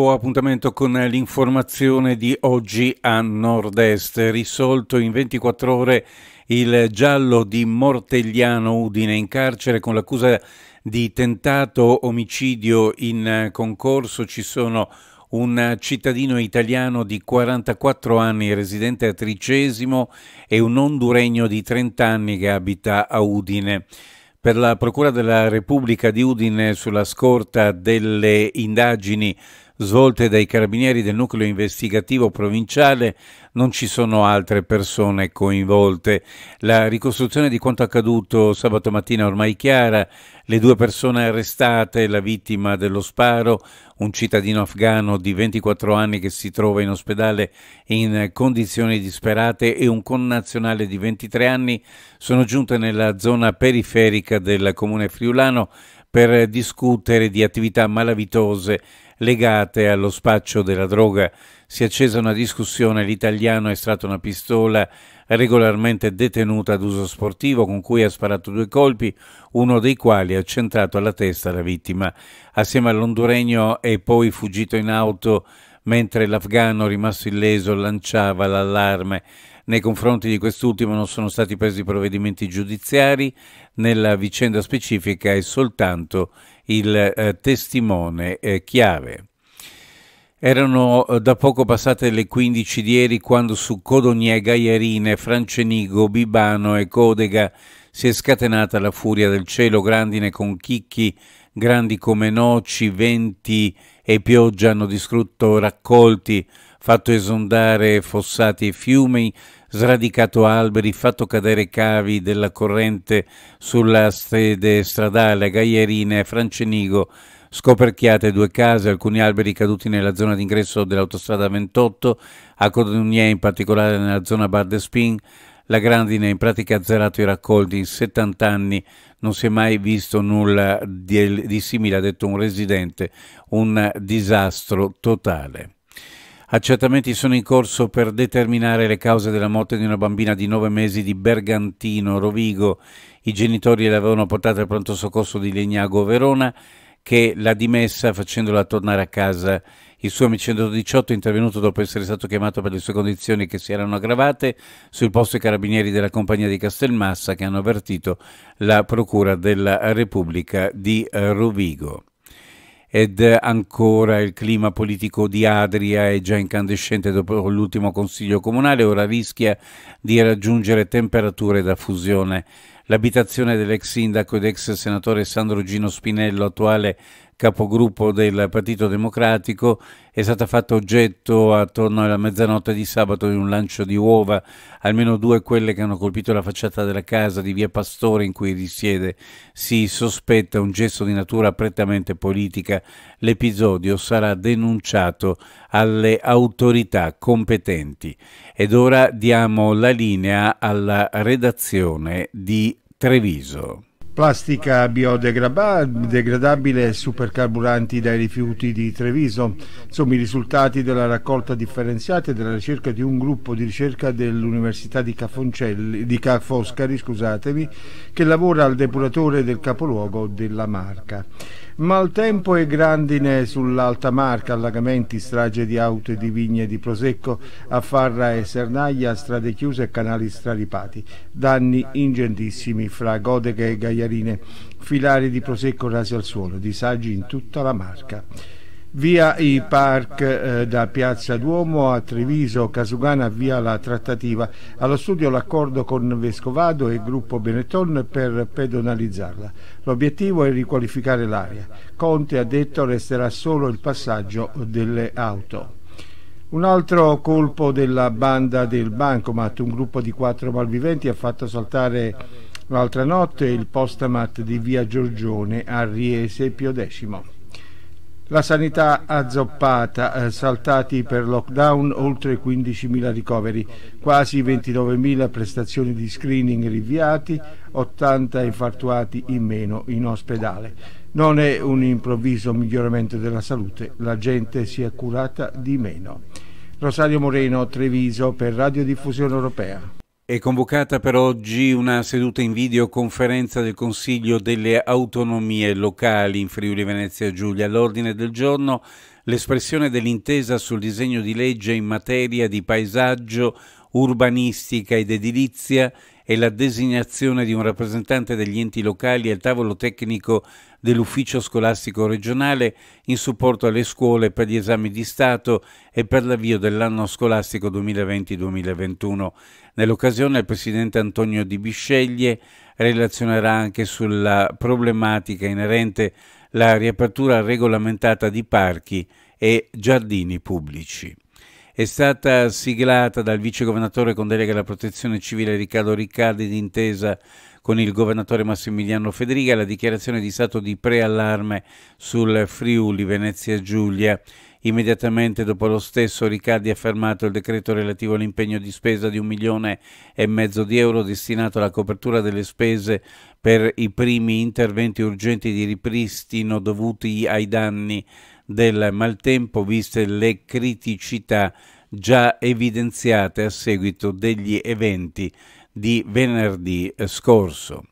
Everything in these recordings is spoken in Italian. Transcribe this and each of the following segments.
nuovo appuntamento con l'informazione di oggi a nord-est. Risolto in 24 ore il giallo di Mortegliano Udine in carcere con l'accusa di tentato omicidio in concorso. Ci sono un cittadino italiano di 44 anni residente a Tricesimo e un honduregno di 30 anni che abita a Udine. Per la Procura della Repubblica di Udine, sulla scorta delle indagini svolte dai carabinieri del nucleo investigativo provinciale non ci sono altre persone coinvolte. La ricostruzione di quanto accaduto sabato mattina è ormai chiara, le due persone arrestate, la vittima dello sparo, un cittadino afgano di 24 anni che si trova in ospedale in condizioni disperate e un connazionale di 23 anni sono giunte nella zona periferica del comune friulano per discutere di attività malavitose legate allo spaccio della droga. Si è accesa una discussione, l'italiano ha estratto una pistola regolarmente detenuta ad uso sportivo con cui ha sparato due colpi, uno dei quali ha centrato alla testa la vittima. Assieme all'onduregno è poi fuggito in auto mentre l'afgano rimasto illeso lanciava l'allarme. Nei confronti di quest'ultimo non sono stati presi provvedimenti giudiziari, nella vicenda specifica è soltanto il eh, testimone eh, chiave. Erano eh, da poco passate le 15 di ieri quando su Codonie, Gaiarine, Francenigo, Bibano e Codega si è scatenata la furia del cielo, grandine con chicchi grandi come noci, venti e pioggia hanno distrutto raccolti, fatto esondare fossati e fiumi, sradicato alberi, fatto cadere cavi della corrente sulla sede stradale, Gaierine, Francenigo, scoperchiate due case, alcuni alberi caduti nella zona d'ingresso dell'autostrada 28, a Codognier in particolare nella zona Bar de Spin, la grandine in pratica ha zerato i raccolti in 70 anni, non si è mai visto nulla di, di simile, ha detto un residente, un disastro totale. Accertamenti sono in corso per determinare le cause della morte di una bambina di 9 mesi di Bergantino, Rovigo. I genitori l'avevano portata al pronto soccorso di Legnago, Verona, che l'ha dimessa facendola tornare a casa. Il suo amico 118 è intervenuto dopo essere stato chiamato per le sue condizioni che si erano aggravate. Sul posto i carabinieri della compagnia di Castelmassa che hanno avvertito la Procura della Repubblica di eh, Rovigo ed ancora il clima politico di Adria è già incandescente dopo l'ultimo consiglio comunale, ora rischia di raggiungere temperature da fusione l'abitazione dell'ex sindaco ed ex senatore Sandro Gino Spinello, attuale capogruppo del Partito Democratico, è stata fatta oggetto attorno alla mezzanotte di sabato di un lancio di uova, almeno due quelle che hanno colpito la facciata della casa di via Pastore in cui risiede. Si sospetta un gesto di natura prettamente politica. L'episodio sarà denunciato alle autorità competenti. Ed ora diamo la linea alla redazione di Treviso. Plastica biodegradabile e supercarburanti dai rifiuti di Treviso. Sono i risultati della raccolta differenziata e della ricerca di un gruppo di ricerca dell'Università di, di Foscari, che lavora al depuratore del capoluogo della Marca. Maltempo e grandine sull'Alta Marca, allagamenti, strage di auto e di vigne di Prosecco, affarra e sernaia, strade chiuse e canali straripati. Danni ingentissimi fra Godeghe e Gaiarine, filari di Prosecco rasi al suolo, disagi in tutta la Marca. Via i park eh, da Piazza Duomo a Treviso, Casugana via la trattativa. Allo studio l'accordo con Vescovado e Gruppo Benetton per pedonalizzarla. L'obiettivo è riqualificare l'area. Conte ha detto resterà solo il passaggio delle auto. Un altro colpo della banda del Bancomat, un gruppo di quattro malviventi ha fatto saltare l'altra notte il postamat di via Giorgione a Riese Pio X. La sanità azzoppata, eh, saltati per lockdown oltre 15.000 ricoveri, quasi 29.000 prestazioni di screening rinviati, 80 infartuati in meno in ospedale. Non è un improvviso miglioramento della salute, la gente si è curata di meno. Rosario Moreno, Treviso per Radiodiffusione Europea. È convocata per oggi una seduta in videoconferenza del Consiglio delle autonomie locali in Friuli Venezia Giulia. All'ordine del giorno l'espressione dell'intesa sul disegno di legge in materia di paesaggio urbanistica ed edilizia e la designazione di un rappresentante degli enti locali al tavolo tecnico dell'ufficio scolastico regionale in supporto alle scuole per gli esami di Stato e per l'avvio dell'anno scolastico 2020-2021. Nell'occasione il Presidente Antonio Di Bisceglie relazionerà anche sulla problematica inerente alla riapertura regolamentata di parchi e giardini pubblici è stata siglata dal vice governatore con delega alla protezione civile Riccardo Riccardi d'intesa con il governatore Massimiliano Federica la dichiarazione di stato di preallarme sul Friuli Venezia Giulia. Immediatamente dopo lo stesso Riccardi ha fermato il decreto relativo all'impegno di spesa di un milione e mezzo di euro destinato alla copertura delle spese per i primi interventi urgenti di ripristino dovuti ai danni del maltempo, viste le criticità già evidenziate a seguito degli eventi di venerdì scorso.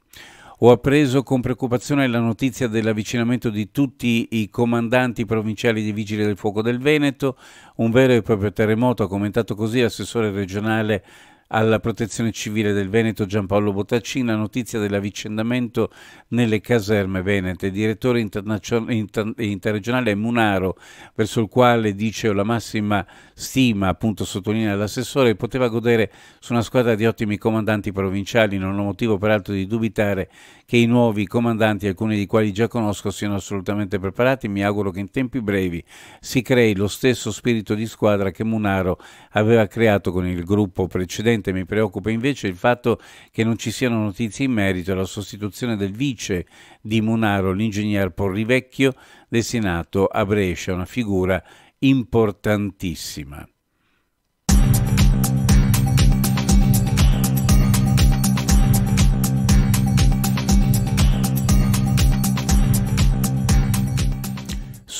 Ho appreso con preoccupazione la notizia dell'avvicinamento di tutti i comandanti provinciali di Vigili del Fuoco del Veneto, un vero e proprio terremoto, ha commentato così l'assessore regionale alla protezione civile del Veneto Giampaolo Bottaccina, notizia dell'avvicendamento nelle caserme venete. Il Direttore inter interregionale Munaro, verso il quale dice ho la massima stima, appunto sottolinea l'assessore, poteva godere su una squadra di ottimi comandanti provinciali, non ho motivo peraltro di dubitare che i nuovi comandanti, alcuni di quali già conosco, siano assolutamente preparati. Mi auguro che in tempi brevi si crei lo stesso spirito di squadra che Munaro aveva creato con il gruppo precedente Presidente, mi preoccupa invece il fatto che non ci siano notizie in merito alla sostituzione del vice di Munaro, l'ingegner Porrivecchio, destinato a Brescia, una figura importantissima.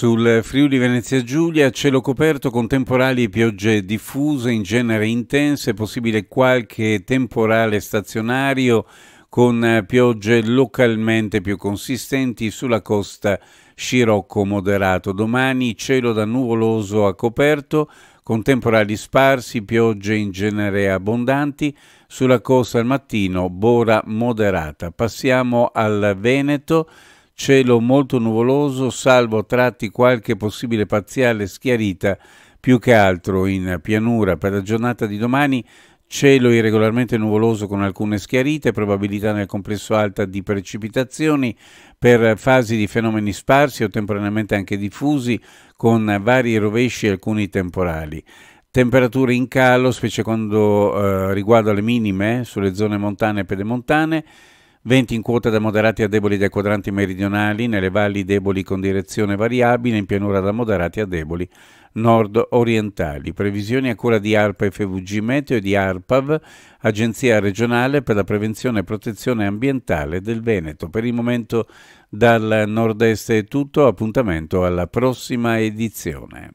Sul Friuli Venezia Giulia cielo coperto con temporali e piogge diffuse, in genere intense, possibile qualche temporale stazionario con eh, piogge localmente più consistenti sulla costa scirocco moderato. Domani cielo da nuvoloso a coperto con temporali sparsi, piogge in genere abbondanti, sulla costa al mattino bora moderata. Passiamo al Veneto cielo molto nuvoloso, salvo tratti qualche possibile parziale schiarita, più che altro in pianura. Per la giornata di domani cielo irregolarmente nuvoloso con alcune schiarite, probabilità nel complesso alta di precipitazioni per fasi di fenomeni sparsi o temporaneamente anche diffusi con vari rovesci e alcuni temporali. Temperature in calo, specie quando eh, riguardo alle minime eh, sulle zone montane e pedemontane, Venti in quota da moderati a deboli dai quadranti meridionali, nelle valli deboli con direzione variabile, in pianura da moderati a deboli nord-orientali. Previsioni a cura di ARPA FVG Meteo e di ARPAV, Agenzia regionale per la prevenzione e protezione ambientale del Veneto. Per il momento dal nord-est è tutto, appuntamento alla prossima edizione.